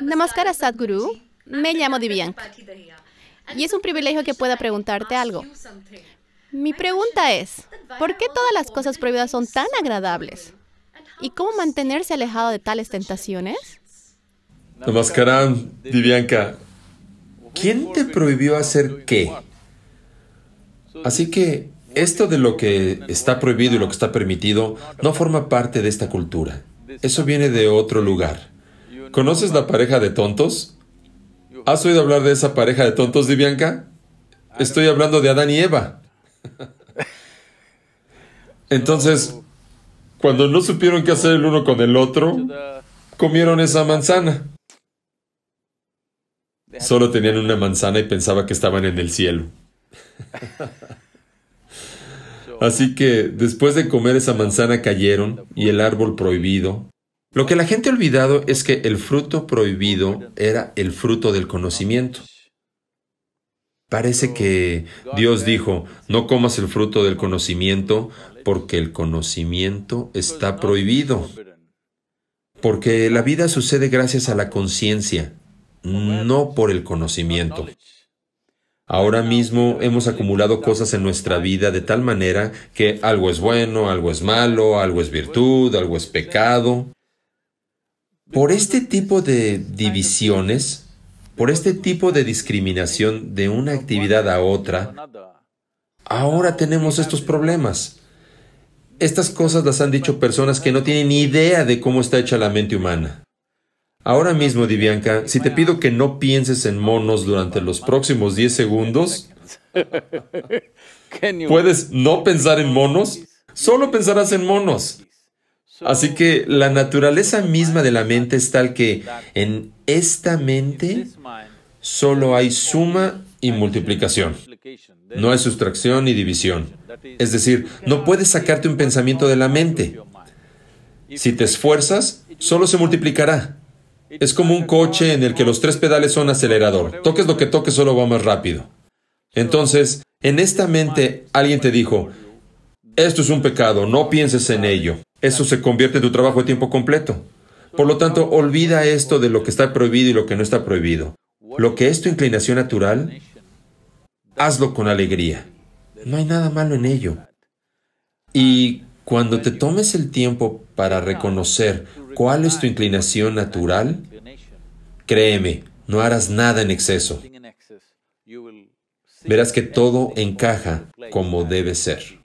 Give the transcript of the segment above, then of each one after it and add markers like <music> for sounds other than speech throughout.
Namaskar Sadhguru. Me llamo Divyank. Y es un privilegio que pueda preguntarte algo. Mi pregunta es, ¿por qué todas las cosas prohibidas son tan agradables? ¿Y cómo mantenerse alejado de tales tentaciones? Namaskaram, Divyanka. ¿Quién te prohibió hacer qué? Así que esto de lo que está prohibido y lo que está permitido no forma parte de esta cultura. Eso viene de otro lugar. ¿Conoces la pareja de tontos? ¿Has oído hablar de esa pareja de tontos, Divianca? Ah, Estoy hablando de Adán y Eva. <laughs> Entonces, cuando no supieron qué hacer el uno con el otro, comieron esa manzana. Solo tenían una manzana y pensaba que estaban en el cielo. <laughs> Así que después de comer esa manzana cayeron y el árbol prohibido lo que la gente ha olvidado es que el fruto prohibido era el fruto del conocimiento. Parece que Dios dijo, no comas el fruto del conocimiento porque el conocimiento está prohibido. Porque la vida sucede gracias a la conciencia, no por el conocimiento. Ahora mismo hemos acumulado cosas en nuestra vida de tal manera que algo es bueno, algo es malo, algo es virtud, algo es pecado. Por este tipo de divisiones, por este tipo de discriminación de una actividad a otra, ahora tenemos estos problemas. Estas cosas las han dicho personas que no tienen ni idea de cómo está hecha la mente humana. Ahora mismo, Divianca, si te pido que no pienses en monos durante los próximos 10 segundos, <laughs> ¿puedes no pensar en monos? Solo pensarás en monos. Así que la naturaleza misma de la mente es tal que en esta mente solo hay suma y multiplicación. No hay sustracción ni división. Es decir, no puedes sacarte un pensamiento de la mente. Si te esfuerzas, solo se multiplicará. Es como un coche en el que los tres pedales son acelerador. Toques lo que toques, solo va más rápido. Entonces, en esta mente alguien te dijo, esto es un pecado, no pienses en ello. Eso se convierte en tu trabajo a tiempo completo. Por lo tanto, olvida esto de lo que está prohibido y lo que no está prohibido. Lo que es tu inclinación natural, hazlo con alegría. No hay nada malo en ello. Y cuando te tomes el tiempo para reconocer cuál es tu inclinación natural, créeme, no harás nada en exceso. Verás que todo encaja como debe ser.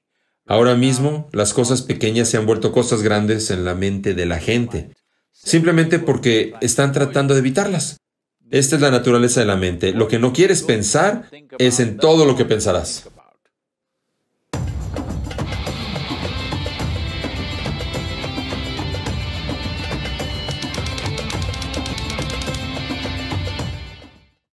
Ahora mismo, las cosas pequeñas se han vuelto cosas grandes en la mente de la gente, simplemente porque están tratando de evitarlas. Esta es la naturaleza de la mente. Lo que no quieres pensar es en todo lo que pensarás.